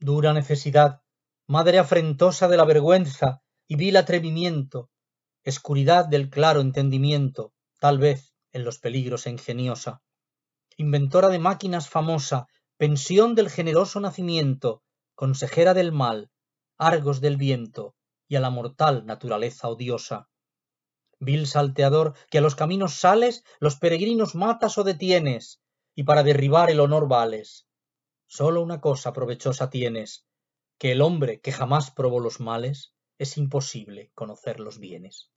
dura necesidad, madre afrentosa de la vergüenza y vil atrevimiento, escuridad del claro entendimiento, tal vez en los peligros ingeniosa. Inventora de máquinas famosa, pensión del generoso nacimiento, consejera del mal, argos del viento y a la mortal naturaleza odiosa. Vil salteador que a los caminos sales, los peregrinos matas o detienes, y para derribar el honor vales Solo una cosa provechosa tienes, que el hombre que jamás probó los males es imposible conocer los bienes.